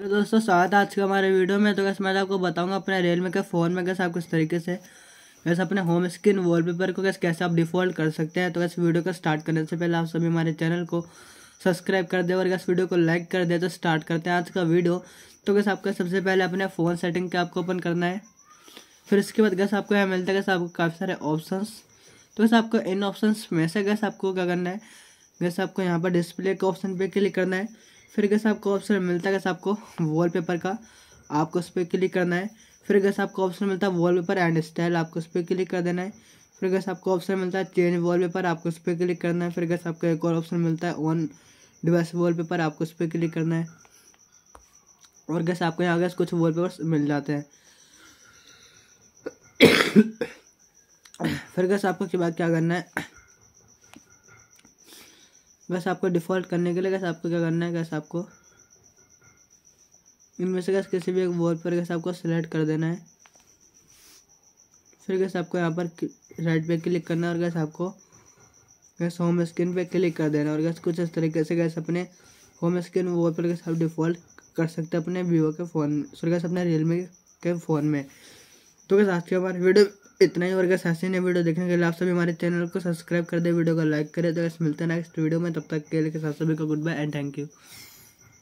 तो दोस्तों स्वागत है आज के हमारे वीडियो में तो कैसे मैं तो आपको बताऊंगा अपने रियल में के फ़ोन में कैसे आप किस तरीके से कैसे अपने होम स्क्रीन वॉलपेपर को कैसे कैसे आप डिफ़ॉल्ट कर सकते हैं तो कैसे वीडियो को स्टार्ट करने से पहले आप सभी हमारे चैनल को सब्सक्राइब कर दे और कैसे वीडियो को लाइक कर दे तो स्टार्ट करते हैं आज का वीडियो तो कैसे आपका सबसे पहले अपने फ़ोन सेटिंग के आपको ओपन करना है फिर इसके बाद गैस आपको यहाँ मिलता है कैसे आपको काफ़ी सारे ऑप्शन तो कैसे आपको इन ऑप्शन में से गैस आपको क्या करना है वैसे आपको यहाँ पर डिस्प्ले के ऑप्शन पर क्लिक करना है फिर कैसे आपको ऑप्शन मिलता है कैसे आपको वॉलपेपर का आपको उस पर क्लिक करना है फिर कैसे आपको ऑप्शन मिलता है वॉलपेपर एंड स्टाइल आपको उस पर क्लिक कर देना है फिर कैसे आपको ऑप्शन मिलता है चेंज वॉलपेपर आपको उस पर क्लिक करना है फिर कैसे आपको एक और ऑप्शन मिलता है ऑन डिवाइस वॉलपेपर आपको उस पर क्लिक करना है और कैसे आपको यहाँ गैस कुछ वॉलपेपर्स मिल जाते हैं फिर कैसे आपको क्या करना है बस आपको डिफ़ॉल्ट करने के लिए कैसे आपको क्या करना है कैसे आपको इनमें से कैसे किसी भी एक वॉल पर कैसे आपको सेलेक्ट कर देना है फिर कैसे आपको यहाँ पर राइट पे क्लिक करना है और कैसे आपको कैसे होम स्क्रीन पे क्लिक कर देना है और गैस कुछ इस तरीके से कैसे अपने होम स्क्रीन वॉल पर कैसे आप डिफ़ॉल्ट कर सकते हैं अपने वीवो के फ़ोन में फिर कैसे अपने रियलमी के फ़ोन में तो कैसे आज के बाद वीडियो इतना ही वर्ग ने वीडियो देखने के लिए आप सभी हमारे चैनल को सब्सक्राइब कर दे वीडियो को लाइक करें तो मिलते हैं नेक्स्ट वीडियो में तब तक के लिए सभी का good bye and thank you